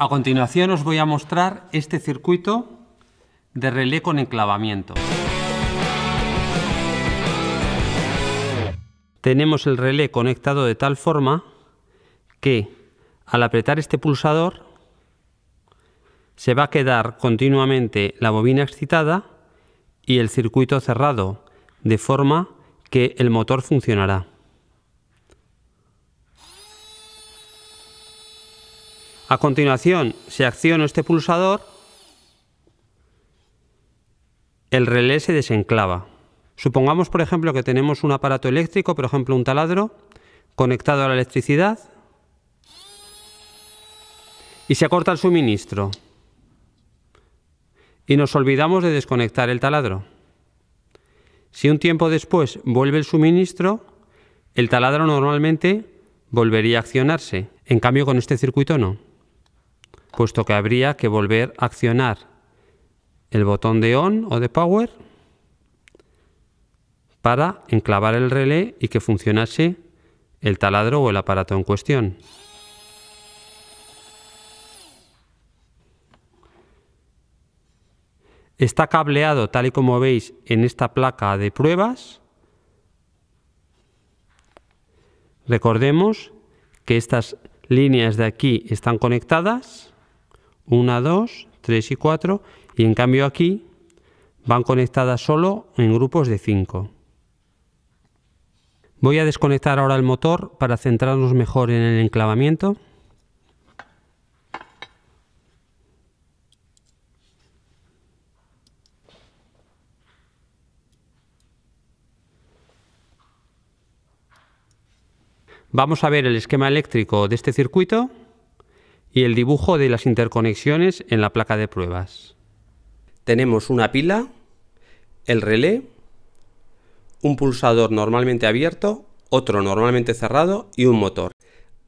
A continuación os voy a mostrar este circuito de relé con enclavamiento. Tenemos el relé conectado de tal forma que al apretar este pulsador se va a quedar continuamente la bobina excitada y el circuito cerrado, de forma que el motor funcionará. A continuación, si acciono este pulsador, el relé se desenclava. Supongamos, por ejemplo, que tenemos un aparato eléctrico, por ejemplo un taladro, conectado a la electricidad y se corta el suministro. Y nos olvidamos de desconectar el taladro. Si un tiempo después vuelve el suministro, el taladro normalmente volvería a accionarse. En cambio, con este circuito no puesto que habría que volver a accionar el botón de on o de power para enclavar el relé y que funcionase el taladro o el aparato en cuestión. Está cableado tal y como veis en esta placa de pruebas. Recordemos que estas líneas de aquí están conectadas 1, 2, 3 y 4, y en cambio aquí van conectadas solo en grupos de 5. Voy a desconectar ahora el motor para centrarnos mejor en el enclavamiento. Vamos a ver el esquema eléctrico de este circuito y el dibujo de las interconexiones en la placa de pruebas. Tenemos una pila, el relé, un pulsador normalmente abierto, otro normalmente cerrado y un motor.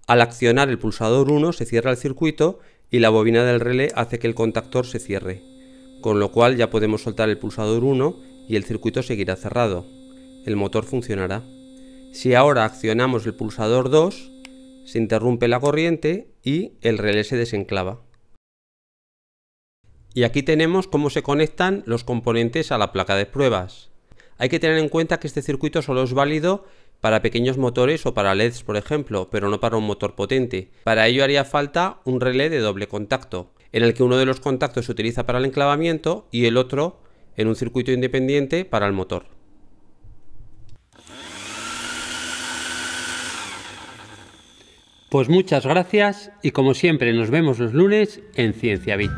Al accionar el pulsador 1 se cierra el circuito y la bobina del relé hace que el contactor se cierre, con lo cual ya podemos soltar el pulsador 1 y el circuito seguirá cerrado. El motor funcionará. Si ahora accionamos el pulsador 2, se interrumpe la corriente y el relé se desenclava. Y aquí tenemos cómo se conectan los componentes a la placa de pruebas. Hay que tener en cuenta que este circuito solo es válido para pequeños motores o para LEDs, por ejemplo, pero no para un motor potente. Para ello haría falta un relé de doble contacto, en el que uno de los contactos se utiliza para el enclavamiento y el otro en un circuito independiente para el motor. Pues muchas gracias y como siempre nos vemos los lunes en Ciencia Bit.